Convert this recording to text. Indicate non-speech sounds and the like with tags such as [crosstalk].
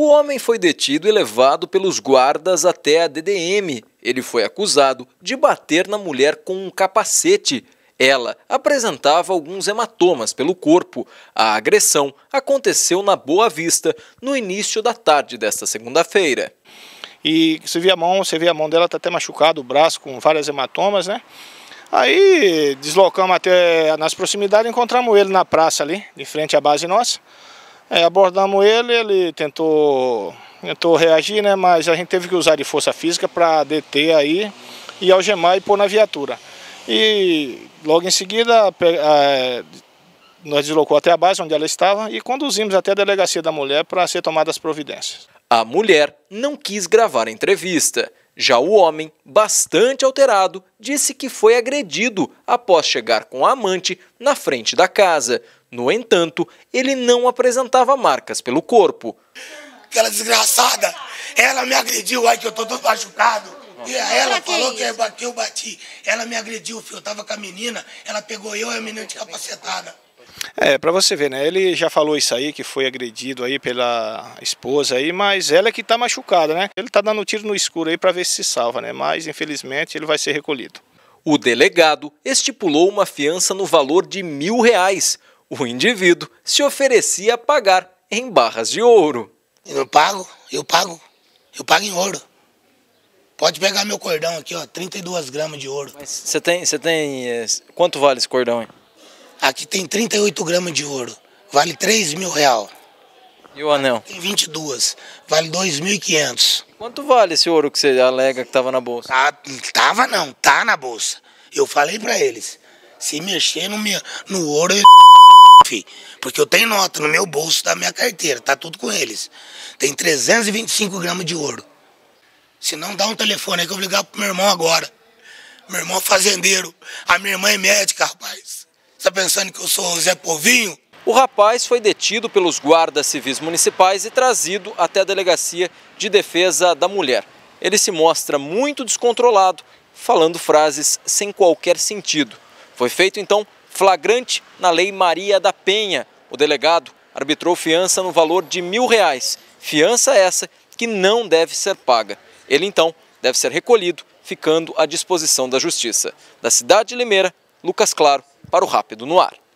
O homem foi detido e levado pelos guardas até a DDM. Ele foi acusado de bater na mulher com um capacete. Ela apresentava alguns hematomas pelo corpo. A agressão aconteceu na Boa Vista no início da tarde desta segunda-feira. E você vê a mão, você vê a mão dela está até machucada, o braço com vários hematomas, né? Aí deslocamos até nas proximidades, encontramos ele na praça ali, de frente à base nossa. É, abordamos ele, ele tentou, tentou reagir, né? Mas a gente teve que usar de força física para deter aí e algemar e pôr na viatura. E logo em seguida é, nós deslocou até a base onde ela estava e conduzimos até a delegacia da mulher para ser tomadas as providências. A mulher não quis gravar a entrevista. Já o homem, bastante alterado, disse que foi agredido após chegar com a amante na frente da casa. No entanto, ele não apresentava marcas pelo corpo. Aquela desgraçada, ela me agrediu, aí que eu tô todo machucado. E ela falou que, eu que eu bati. Ela me agrediu, filho. Eu tava com a menina, ela pegou eu e a menina de capacetada. É, para você ver, né? Ele já falou isso aí, que foi agredido aí pela esposa aí, mas ela é que tá machucada, né? Ele tá dando tiro no escuro aí para ver se se salva, né? Mas infelizmente ele vai ser recolhido. O delegado estipulou uma fiança no valor de mil reais. O indivíduo se oferecia a pagar em barras de ouro. Eu pago, eu pago, eu pago em ouro. Pode pegar meu cordão aqui, ó, 32 gramas de ouro. você tem, você tem, eh, quanto vale esse cordão, aí? Aqui tem 38 gramas de ouro, vale 3 mil real. E o anel? Tem 22, vale 2.500. Quanto vale esse ouro que você alega que estava na bolsa? Ah, tava não, tá na bolsa. Eu falei para eles, se mexer no, meu, no ouro, eu... [laughs] porque eu tenho nota no meu bolso da minha carteira, tá tudo com eles. Tem 325 gramas de ouro. Se não, dá um telefone aí que eu vou ligar pro meu irmão agora. Meu irmão é fazendeiro, a minha irmã é médica, rapaz. Está pensando que eu sou o Zé Povinho? O rapaz foi detido pelos guardas civis municipais e trazido até a Delegacia de Defesa da Mulher. Ele se mostra muito descontrolado, falando frases sem qualquer sentido. Foi feito, então, flagrante na Lei Maria da Penha. O delegado arbitrou fiança no valor de mil reais. Fiança essa que não deve ser paga. Ele, então, deve ser recolhido, ficando à disposição da Justiça. Da cidade de Limeira, Lucas Claro, para o Rápido no Ar.